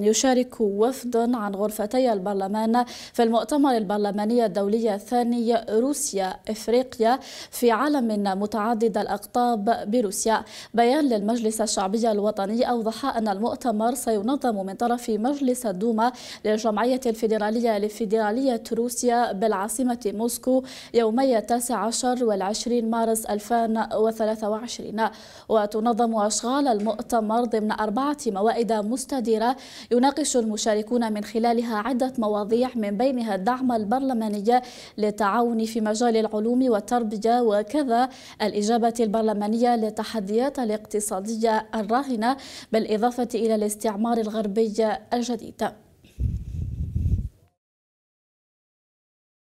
يشارك وفد عن غرفتي البرلمان في المؤتمر البرلماني الدولي الثاني روسيا افريقيا في عالم متعدد الاقطاب بروسيا بيان للمجلس الشعبي الوطني اوضح ان المؤتمر سينظم من طرف مجلس الدوما للجمعيه الفيدراليه لفيدراليه روسيا بالعاصمه موسكو يومي 19 و20 مارس 2023 وتنظم اشغال المؤتمر ضمن اربعه موائد مستديره يناقش المشاركون من خلالها عدة مواضيع من بينها الدعم البرلماني للتعاون في مجال العلوم والتربية وكذا الإجابة البرلمانية للتحديات الاقتصادية الراهنة بالإضافة إلى الاستعمار الغربي الجديد